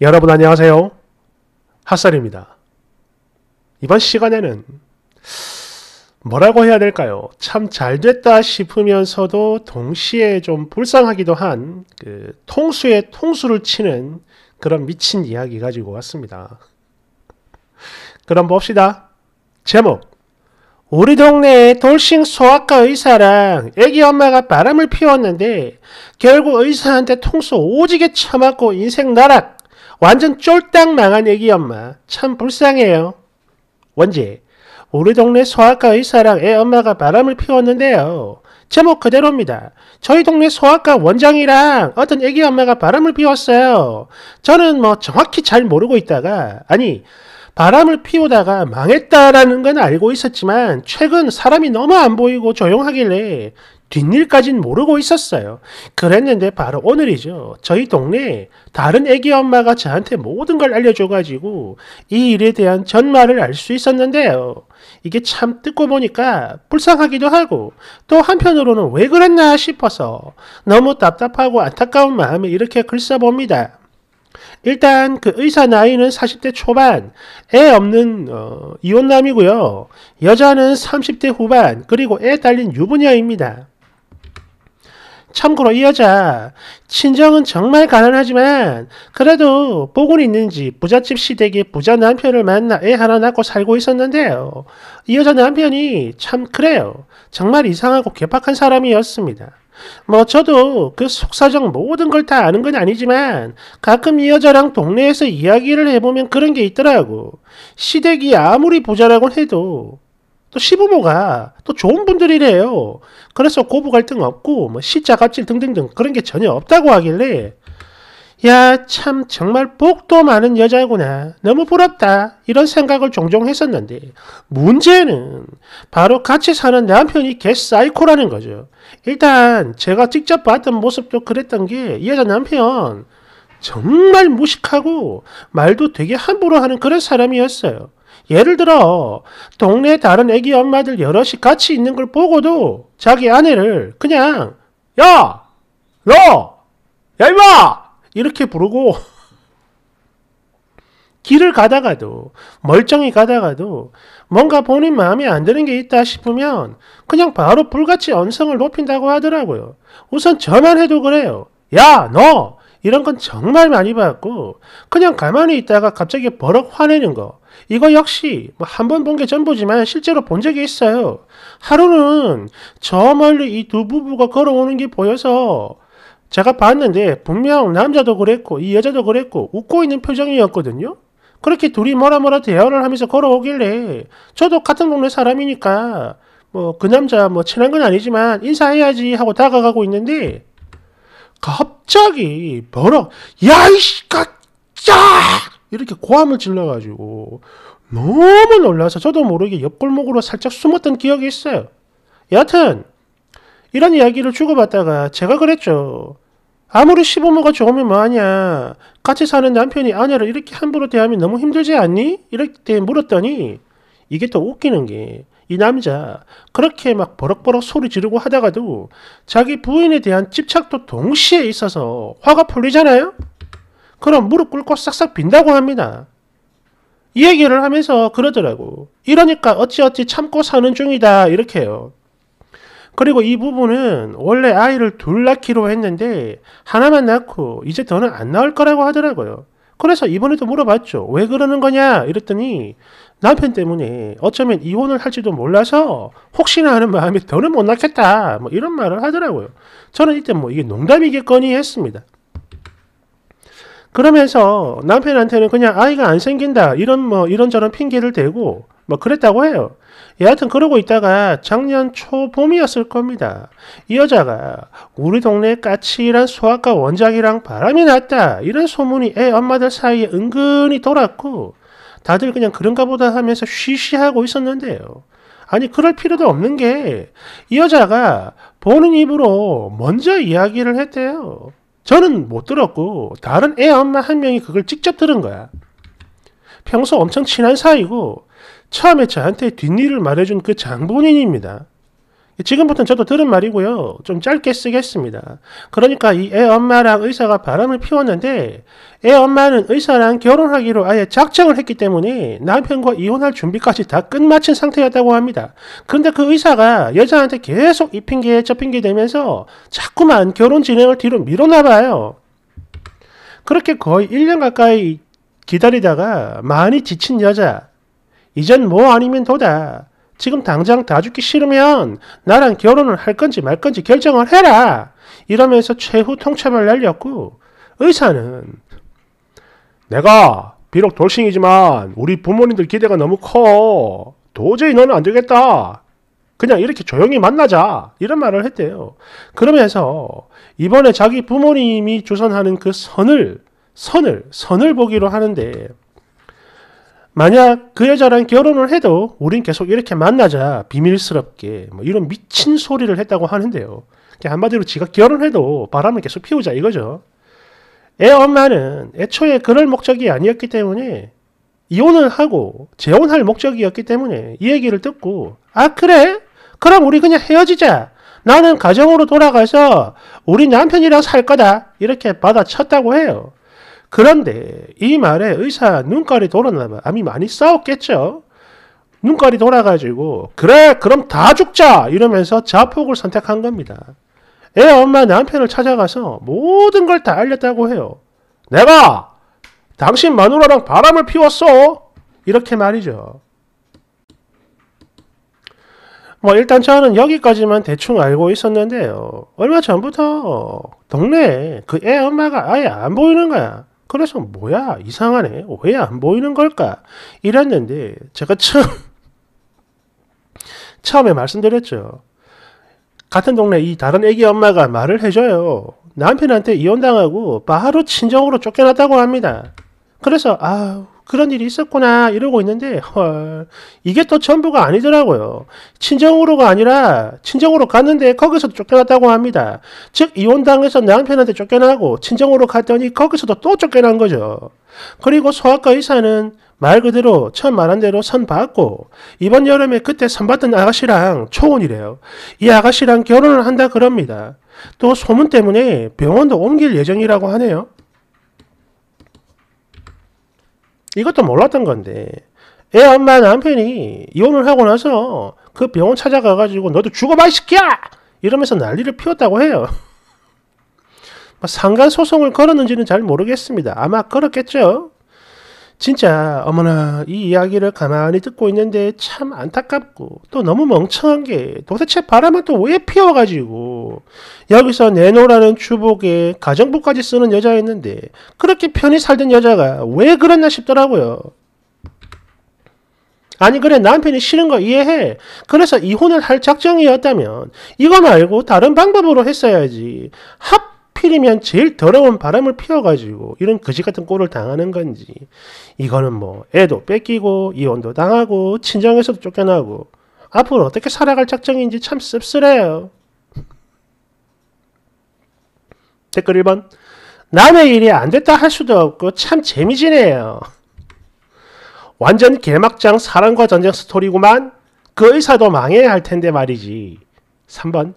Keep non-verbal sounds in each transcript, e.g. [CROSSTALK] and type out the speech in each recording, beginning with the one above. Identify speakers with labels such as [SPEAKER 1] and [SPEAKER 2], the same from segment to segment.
[SPEAKER 1] 여러분 안녕하세요. 핫살입니다. 이번 시간에는 뭐라고 해야 될까요? 참 잘됐다 싶으면서도 동시에 좀 불쌍하기도 한 그 통수에 통수를 치는 그런 미친 이야기 가지고 왔습니다. 그럼 봅시다. 제목 우리 동네 에 돌싱 소아과 의사랑 애기 엄마가 바람을 피웠는데 결국 의사한테 통수 오지게 처맞고 인생 나락 완전 쫄딱 망한 애기 엄마. 참 불쌍해요. 원지, 우리 동네 소아과 의사랑 애 엄마가 바람을 피웠는데요. 제목 그대로입니다. 저희 동네 소아과 원장이랑 어떤 애기 엄마가 바람을 피웠어요. 저는 뭐 정확히 잘 모르고 있다가, 아니, 바람을 피우다가 망했다라는 건 알고 있었지만 최근 사람이 너무 안 보이고 조용하길래 뒷일까진 모르고 있었어요. 그랬는데 바로 오늘이죠. 저희 동네 다른 애기 엄마가 저한테 모든 걸 알려줘가지고 이 일에 대한 전말을 알 수 있었는데요. 이게 참 듣고 보니까 불쌍하기도 하고 또 한편으로는 왜 그랬나 싶어서 너무 답답하고 안타까운 마음에 이렇게 글 써봅니다. 일단 그 의사 나이는 40대 초반, 애 없는 어, 이혼남이고요. 여자는 30대 후반, 그리고 애딸린 유부녀입니다. 참고로 이 여자 친정은 정말 가난하지만 그래도 복은 있는지 부잣집 시댁의 부자 남편을 만나 애 하나 낳고 살고 있었는데요. 이 여자 남편이 참 그래요. 정말 이상하고 괴팍한 사람이었습니다. 뭐 저도 그 속사정 모든 걸 다 아는 건 아니지만 가끔 이 여자랑 동네에서 이야기를 해보면 그런 게 있더라고. 시댁이 아무리 부자라고 해도 또 시부모가 또 좋은 분들이래요. 그래서 고부 갈등 없고 뭐 시자 갑질 등등등 그런 게 전혀 없다고 하길래 야 참 정말 복도 많은 여자구나 너무 부럽다 이런 생각을 종종 했었는데 문제는 바로 같이 사는 남편이 개 사이코라는 거죠. 일단 제가 직접 봤던 모습도 그랬던 게이 여자 남편 정말 무식하고 말도 되게 함부로 하는 그런 사람이었어요. 예를 들어 동네 다른 애기 엄마들 여럿이 같이 있는 걸 보고도 자기 아내를 그냥 야! 너! 야 임마! 이렇게 부르고 [LAUGHS] 길을 가다가도 멀쩡히 가다가도 뭔가 본인 마음에 안 드는 게 있다 싶으면 그냥 바로 불같이 언성을 높인다고 하더라고요. 우선 저만 해도 그래요. 야! 너! 이런 건 정말 많이 봤고 그냥 가만히 있다가 갑자기 버럭 화내는 거 이거 역시 뭐한 번 본 게 전부지만 실제로 본 적이 있어요. 하루는 저 멀리 이 두 부부가 걸어오는 게 보여서 제가 봤는데 분명 남자도 그랬고 이 여자도 그랬고 웃고 있는 표정이었거든요. 그렇게 둘이 뭐라 뭐라 대화를 하면서 걸어오길래 저도 같은 동네 사람이니까 뭐 그 남자 뭐 친한 건 아니지만 인사해야지 하고 다가가고 있는데 갑자기 버럭 야이씨 가짜 이렇게 고함을 질러가지고 너무 놀라서 저도 모르게 옆골목으로 살짝 숨었던 기억이 있어요. 여하튼 이런 이야기를 주고받다가 제가 그랬죠. 아무리 시부모가 좋으면 뭐하냐. 같이 사는 남편이 아내를 이렇게 함부로 대하면 너무 힘들지 않니? 이렇게 물었더니 이게 또 웃기는 게이 남자 그렇게 막 버럭버럭 소리 지르고 하다가도 자기 부인에 대한 집착도 동시에 있어서 화가 풀리잖아요? 그럼 무릎 꿇고 싹싹 빈다고 합니다. 이 얘기를 하면서 그러더라고. 이러니까 어찌어찌 참고 사는 중이다 이렇게 해요. 그리고 이 부분은 원래 아이를 둘 낳기로 했는데 하나만 낳고 이제 더는 안 나올 거라고 하더라고요. 그래서 이번에도 물어봤죠. 왜 그러는 거냐? 이랬더니 남편 때문에 어쩌면 이혼을 할지도 몰라서 혹시나 하는 마음에 더는 못 낳겠다. 뭐 이런 말을 하더라고요. 저는 이때 뭐 이게 농담이겠거니 했습니다. 그러면서 남편한테는 그냥 아이가 안 생긴다. 이런 뭐 이런저런 핑계를 대고 뭐 그랬다고 해요. 여하튼 그러고 있다가 작년 초봄이었을 겁니다. 이 여자가 우리 동네 까칠한 소아과 원장이랑 바람이 났다. 이런 소문이 애 엄마들 사이에 은근히 돌았고 다들 그냥 그런가 보다 하면서 쉬쉬하고 있었는데요. 아니 그럴 필요도 없는 게 이 여자가 보는 입으로 먼저 이야기를 했대요. 저는 못 들었고 다른 애 엄마 한 명이 그걸 직접 들은 거야. 평소 엄청 친한 사이고 처음에 저한테 뒷일을 말해준 그 장본인입니다. 지금부터는 저도 들은 말이고요. 좀 짧게 쓰겠습니다. 그러니까 이 애 엄마랑 의사가 바람을 피웠는데 애 엄마는 의사랑 결혼하기로 아예 작정을 했기 때문에 남편과 이혼할 준비까지 다 끝마친 상태였다고 합니다. 그런데 그 의사가 여자한테 계속 이 핑계 저 핑계 되면서 자꾸만 결혼 진행을 뒤로 미어나 봐요. 그렇게 거의 1년 가까이 기다리다가 많이 지친 여자, 이젠 뭐 아니면 도다. 지금 당장 다 죽기 싫으면 나랑 결혼을 할 건지 말 건지 결정을 해라. 이러면서 최후 통첩을 날렸고 의사는 내가 비록 돌싱이지만 우리 부모님들 기대가 너무 커. 도저히 너는 안 되겠다. 그냥 이렇게 조용히 만나자. 이런 말을 했대요. 그러면서 이번에 자기 부모님이 주선하는 그 선을 선을 선을 보기로 하는데 만약 그 여자랑 결혼을 해도 우린 계속 이렇게 만나자 비밀스럽게 뭐 이런 미친 소리를 했다고 하는데요. 한마디로 지가 결혼해도 바람을 계속 피우자 이거죠. 애 엄마는 애초에 그럴 목적이 아니었기 때문에 이혼을 하고 재혼할 목적이었기 때문에 이 얘기를 듣고 아 그래? 그럼 우리 그냥 헤어지자. 나는 가정으로 돌아가서 우리 남편이랑 살 거다. 이렇게 받아쳤다고 해요. 그런데 이 말에 의사 눈깔이 돌아나면 암이 많이 싸웠겠죠. 눈깔이 돌아가지고 그래 그럼 다 죽자 이러면서 자폭을 선택한 겁니다. 애 엄마 남편을 찾아가서 모든 걸 다 알렸다고 해요. 내가 당신 마누라랑 바람을 피웠어 이렇게 말이죠. 뭐 일단 저는 여기까지만 대충 알고 있었는데요. 얼마 전부터 동네에 그 애 엄마가 아예 안 보이는 거야. 그래서 뭐야 이상하네 왜 안 보이는 뭐 걸까 이랬는데 제가 처음 [LAUGHS] 처음에 말씀드렸죠 같은 동네 이 다른 애기 엄마가 말을 해줘요 남편한테 이혼당하고 바로 친정으로 쫓겨났다고 합니다 그래서 아우 그런 일이 있었구나 이러고 있는데 헐 이게 또 전부가 아니더라고요. 친정으로가 아니라 친정으로 갔는데 거기서도 쫓겨났다고 합니다. 즉 이혼당해서 남편한테 쫓겨나고 친정으로 갔더니 거기서도 또 쫓겨난 거죠. 그리고 소아과 의사는 말 그대로 처음 말한 대로 선 받고 이번 여름에 그때 선 받던 아가씨랑 초혼이래요. 이 아가씨랑 결혼을 한다 그럽니다. 또 소문 때문에 병원도 옮길 예정이라고 하네요. 이것도 몰랐던 건데 애 엄마 남편이 이혼을 하고 나서 그 병원 찾아가가지고 너도 죽어봐 이 새끼야! 이러면서 난리를 피웠다고 해요. [LAUGHS] 뭐 상간 소송을 걸었는지는 잘 모르겠습니다. 아마 걸었겠죠. 진짜 어머나 이 이야기를 가만히 듣고 있는데 참 안타깝고 또 너무 멍청한 게 도대체 바람은 또 왜 피워가지고 여기서 내노라는 주복에 가정부까지 쓰는 여자였는데 그렇게 편히 살던 여자가 왜 그랬나 싶더라고요. 아니 그래 남편이 싫은 거 이해해. 그래서 이혼을 할 작정이었다면 이거 말고 다른 방법으로 했어야지. 합 하필이면 제일 더러운 바람을 피워가지고 이런 거지 같은 꼴을 당하는 건지 이거는 뭐 애도 뺏기고 이혼도 당하고 친정에서도 쫓겨나고 앞으로 어떻게 살아갈 작정인지 참 씁쓸해요. [LAUGHS] 댓글 1번 남의 일이 안 됐다 할 수도 없고 참 재미지네요. 완전 개막장 사랑과 전쟁 스토리구만 그 의사도 망해야 할 텐데 말이지. 3번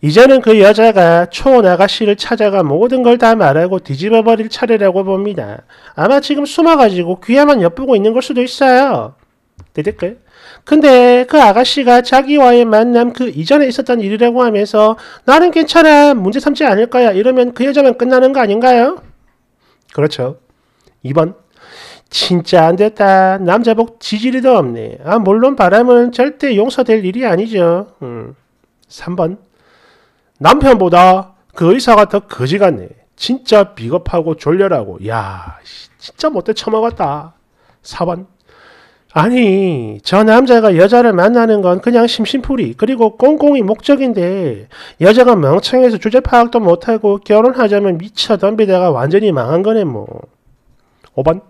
[SPEAKER 1] 이제는 그 여자가 초원 아가씨를 찾아가 모든 걸 다 말하고 뒤집어버릴 차례라고 봅니다. 아마 지금 숨어가지고 귀에만 엿보고 있는 걸 수도 있어요. 대댓글 근데 그 아가씨가 자기와의 만남 그 이전에 있었던 일이라고 하면서 나는 괜찮아 문제 삼지 않을 거야 이러면 그 여자만 끝나는 거 아닌가요? 그렇죠. 2번 진짜 안 됐다. 남자복 지지리도 없네. 아 물론 바람은 절대 용서될 일이 아니죠. 음. 3번 남편보다 그 의사가 더 거지 같네. 진짜 비겁하고 졸렬하고 야 진짜 못돼 처먹었다. 4번 아니 저 남자가 여자를 만나는 건 그냥 심심풀이 그리고 꽁꽁이 목적인데 여자가 멍청해서 주제 파악도 못하고 결혼하자면 미쳐 덤비다가 완전히 망한 거네 뭐 5번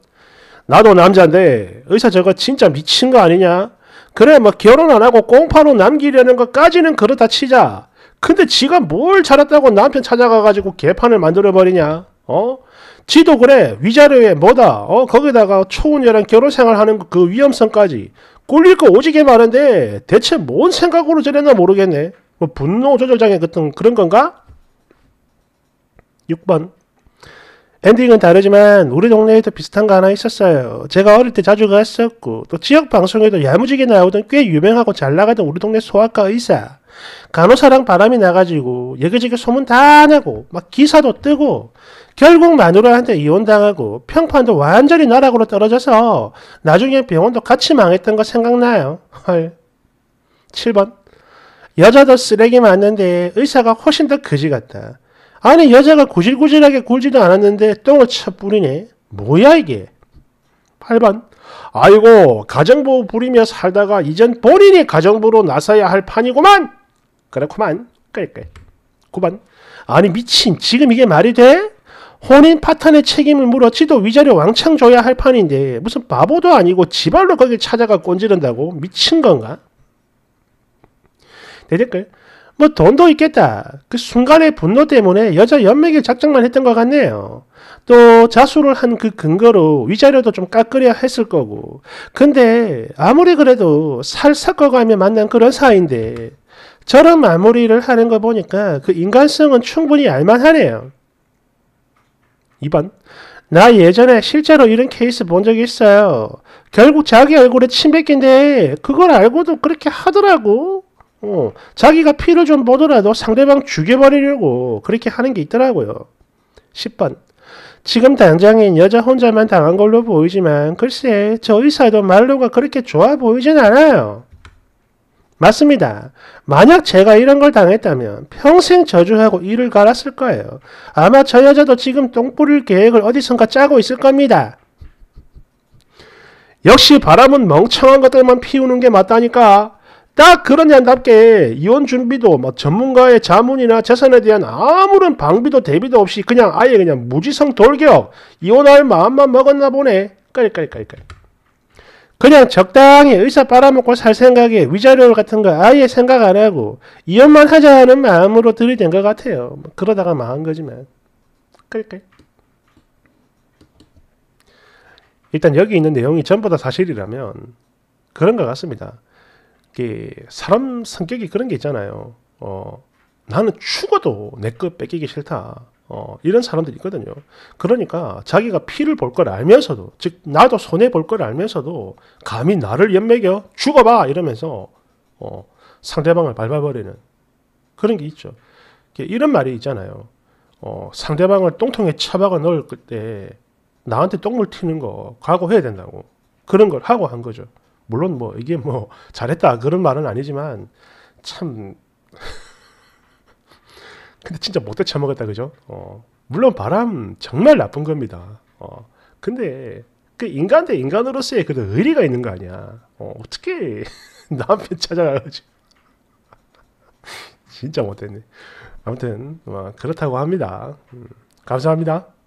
[SPEAKER 1] 나도 남자인데 의사 저거 진짜 미친 거 아니냐 그래 뭐 결혼 안 하고 꽁파로 남기려는 것까지는 그렇다 치자 근데 지가 뭘 잘했다고 남편 찾아가가지고 개판을 만들어버리냐? 어? 지도 그래. 위자료에 뭐다. 어? 거기다가 초혼녀랑 결혼 생활하는 그 위험성까지. 꼴릴 거 오지게 많은데 대체 뭔 생각으로 저랬나 모르겠네. 뭐 분노 조절장애 같은 그런 건가? 6번. 엔딩은 다르지만 우리 동네에도 비슷한 거 하나 있었어요. 제가 어릴 때 자주 갔었고 또 지역 방송에도 야무지게 나오던 꽤 유명하고 잘 나가던 우리 동네 소아과 의사. 간호사랑 바람이 나가지고 여기저기 소문 다내고막 기사도 뜨고 결국 마누라한테 이혼당하고 평판도 완전히 나락으로 떨어져서 나중에 병원도 같이 망했던 거 생각나요. 헐. 7번 여자도 쓰레기 맞는데 의사가 훨씬 더거지 같다. 아니 여자가 고질고질하게 굴지도 않았는데 똥을 쳐 뿌리네. 뭐야 이게? 8번 아이고 가정부 부리며 살다가 이젠 본인이 가정부로 나서야 할 판이구만. 그렇구만. 그러 9번 아니 미친 지금 이게 말이 돼? 혼인 파탄의 책임을 물어 지도 위자료 왕창 줘야 할 판인데 무슨 바보도 아니고 지발로 거길 찾아가 꼰지른다고 미친 건가? 대댓글 뭐 돈도 있겠다. 그 순간의 분노 때문에 여자 연맥에 작정만 했던 것 같네요. 또 자수를 한 그 근거로 위자료도 좀 깎으려 했을 거고. 근데 아무리 그래도 살 섞어가며 만난 그런 사이인데 저런 마무리를 하는 거 보니까 그 인간성은 충분히 알만하네요. 2번. 나 예전에 실제로 이런 케이스 본 적이 있어요. 결국 자기 얼굴에 침 뱉긴데 그걸 알고도 그렇게 하더라고. 어, 자기가 피를 좀 보더라도 상대방 죽여버리려고 그렇게 하는 게 있더라고요. 10번. 지금 당장엔 여자 혼자만 당한 걸로 보이지만 글쎄 저 의사도 말로가 그렇게 좋아 보이진 않아요. 맞습니다. 만약 제가 이런 걸 당했다면 평생 저주하고 일을 갈았을 거예요. 아마 저 여자도 지금 똥뿌릴 계획을 어디선가 짜고 있을 겁니다. 역시 바람은 멍청한 것들만 피우는 게 맞다니까. 딱 그런 양답게 이혼 준비도 뭐 전문가의 자문이나 재산에 대한 아무런 방비도 대비도 없이 그냥 아예 그냥 무지성 돌격 이혼할 마음만 먹었나 보네. 깔깔깔깔. 그냥 적당히 의사 빨아먹고 살 생각에 위자료 같은 거 아예 생각 안 하고 이혼만 하자는 마음으로 들이댄 것 같아요. 뭐 그러다가 망한 거지만. 깔깔. 일단 여기 있는 내용이 전부 다 사실이라면 그런 것 같습니다. 이게 그 사람 성격이 그런 게 있잖아요. 어, 나는 죽어도 내거 뺏기기 싫다. 어, 이런 사람들이 있거든요. 그러니까 자기가 피를 볼 걸 알면서도, 즉, 나도 손해 볼 걸 알면서도, 감히 나를 엿매겨 죽어봐! 이러면서, 어, 상대방을 밟아버리는 그런 게 있죠. 이런 말이 있잖아요. 어, 상대방을 똥통에 차박아 넣을 때, 나한테 똥물 튀는 거 각오해야 된다고. 그런 걸 하고 한 거죠. 물론 뭐 이게 뭐 [LAUGHS] 잘했다 그런 말은 아니지만 참 [LAUGHS] 근데 진짜 못돼 참먹었다 그죠? 어, 물론 바람 정말 나쁜 겁니다. 어, 근데 그 인간 대 인간으로서의 그 의리가 있는 거 아니야? 어, 어떻게 남편 [LAUGHS] 찾아가가지 진짜 못했네 아무튼 뭐 그렇다고 합니다. 음, 감사합니다.